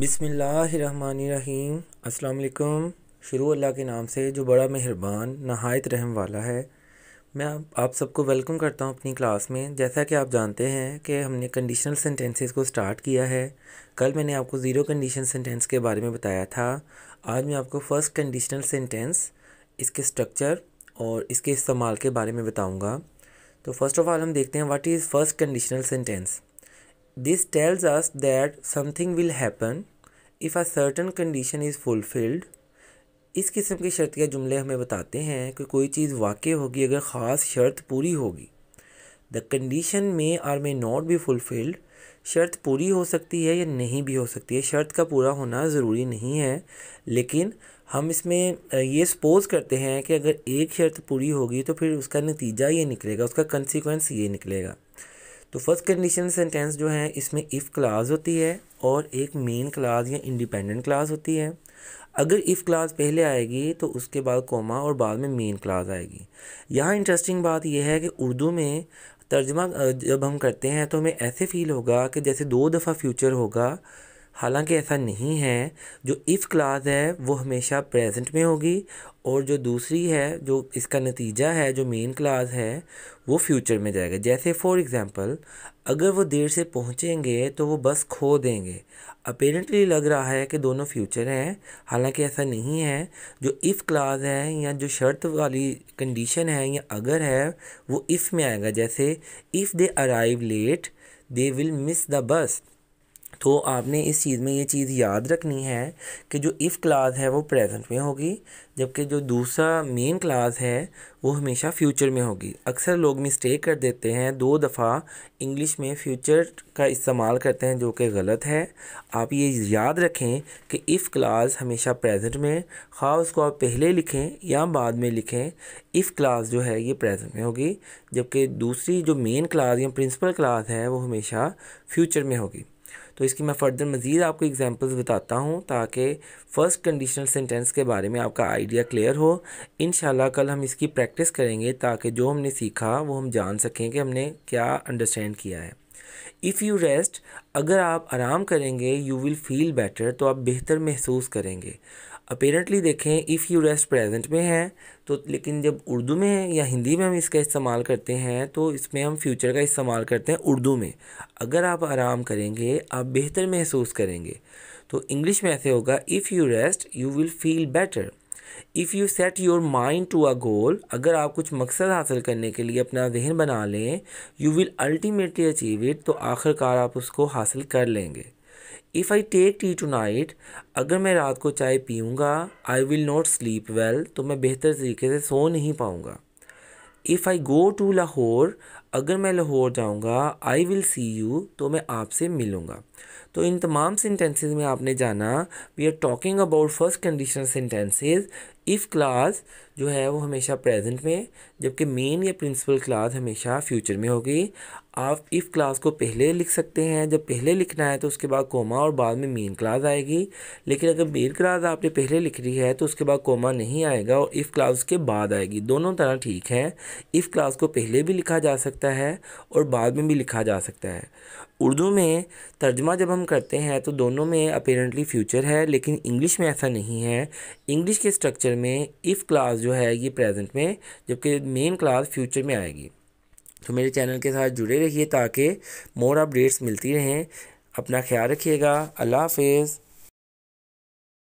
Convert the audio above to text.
बिसमीम् अल्लाम शुरू अल्लाह के नाम से जो बड़ा मेहरबान नहायत रहम वाला है मैं आप सबको वेलकम करता हूं अपनी क्लास में जैसा कि आप जानते हैं कि हमने कंडीशनल सेंटेंसेस को स्टार्ट किया है कल मैंने आपको ज़ीरो कंडीशन सेंटेंस के बारे में बताया था आज मैं आपको फ़र्स्ट कंडीशनल सेंटेंस इसके स्ट्रक्चर और इसके इस्तेमाल के बारे में बताऊँगा तो फ़र्स्ट ऑफ़ ऑल हम देखते हैं what is first conditional sentence This tells us that something will happen if a certain condition is fulfilled. इस किस्म के शर्तिया जुमले हमें बताते हैं कि कोई चीज़ वाकई होगी अगर ख़ास शर्त पूरी होगी the condition may or may not be fulfilled शर्त पूरी हो सकती है या नहीं भी हो सकती है शर्त का पूरा होना ज़रूरी नहीं है लेकिन हम इसमें ये सपोज़ करते हैं कि अगर एक शर्त पूरी होगी तो फिर उसका नतीजा ये निकलेगा उसका कंसिक्वेंस ये निकलेगा तो फर्स्ट कंडीशन सेंटेंस जो है इसमें इफ़ क्लाज होती है और एक मेन क्लाज या इंडिपेंडेंट क्लाज होती है अगर इफ़ क्लाज पहले आएगी तो उसके बाद कोमा और बाद में मेन क्लाज आएगी यहाँ इंटरेस्टिंग बात यह है कि उर्दू में तर्जमा जब हम करते हैं तो हमें ऐसे फील होगा कि जैसे दो दफ़ा फ्यूचर होगा हालांकि ऐसा नहीं है जो इफ़ क्लाज़ है वो हमेशा प्रेजेंट में होगी और जो दूसरी है जो इसका नतीजा है जो मेन क्लाज़ है वो फ्यूचर में जाएगा जैसे फॉर एग्ज़ाम्पल अगर वो देर से पहुँचेंगे तो वो बस खो देंगे अपेरेंटली लग रहा है कि दोनों फ्यूचर हैं हालांकि ऐसा नहीं है जो इफ़ क्लाज़ है या जो शर्त वाली कंडीशन है या अगर है वो इफ़ में आएगा जैसे if they arrive late they will miss the bus तो आपने इस चीज़ में ये चीज़ याद रखनी है कि जो इफ़ क्लास है वो प्रेजेंट में होगी जबकि जो दूसरा मेन क्लास है वो हमेशा फ्यूचर में होगी अक्सर लोग मिस्टेक कर देते हैं दो दफ़ा इंग्लिश में फ्यूचर का इस्तेमाल करते हैं जो कि गलत है आप ये याद रखें कि इफ़ क्लास हमेशा प्रेजेंट में खा उसको आप पहले लिखें या बाद में लिखें इफ़ क्लास जो है ये प्रेजेंट में होगी जबकि दूसरी जो मेन क्लास या प्रिंसिपल क्लास है वो हमेशा फ्यूचर में होगी तो इसकी मैं फर्दर मज़ीद आपको एग्जांपल्स बताता हूँ ताकि फ़र्स्ट कंडीशनल सेंटेंस के बारे में आपका आइडिया क्लियर हो इन कल हम इसकी प्रैक्टिस करेंगे ताकि जो हमने सीखा वो हम जान सकें कि हमने क्या अंडरस्टैंड किया है इफ़ यू रेस्ट अगर आप आराम करेंगे यू विल फ़ील बेटर तो आप बेहतर महसूस करेंगे अपेरेंटली देखें इफ़ यू रेस्ट प्रेजेंट में है तो लेकिन जब उर्दू में या हिंदी में हम इसका इस्तेमाल करते हैं तो इसमें हम फ्यूचर का इस्तेमाल करते हैं उर्दू में अगर आप आराम करेंगे आप बेहतर महसूस करेंगे तो इंग्लिश में ऐसे होगा if you rest you will feel better if you set your mind to a goal अगर आप कुछ मकसद हासिल करने के लिए अपना जहन बना लें you will ultimately achieve it तो आखिरकार आप उसको हासिल कर लेंगे if I take tea tonight अगर मैं रात को चाय पीऊँगा I will not sleep well तो मैं बेहतर तरीके से सो नहीं पाऊँगा if I go to Lahore अगर मैं लाहौर जाऊँगा आई विल सी यू तो मैं आपसे मिलूँगा तो इन तमाम सेंटेंसेज में आपने जाना we are talking about first condition sentences if clause जो है वो हमेशा प्रेजेंट में जबकि मेन या प्रिंसिपल क्लास हमेशा फ्यूचर में होगी आप इफ़ क्लास को पहले लिख सकते हैं जब पहले लिखना है तो उसके बाद कोमा और बाद में मेन क्लास आएगी लेकिन अगर मेन क्लास आपने पहले लिख रही है तो उसके बाद कोमा नहीं आएगा और इफ़ क्लास उसके बाद आएगी दोनों तरह ठीक है इफ़ क्लास को पहले भी लिखा जा सकता है और बाद में भी लिखा जा सकता है उर्दू में तर्जमा जब हम करते हैं तो दोनों में अपेरेंटली फ्यूचर है लेकिन इंग्लिश में ऐसा नहीं है इंग्लिश के स्ट्रक्चर में इफ़ क्लास जो है ये प्रेजेंट में जबकि मेन क्लास फ्यूचर में आएगी तो मेरे चैनल के साथ जुड़े रहिए ताकि मोर अपडेट्स मिलती रहें अपना ख्याल रखिएगा अल्लाह हाफिज़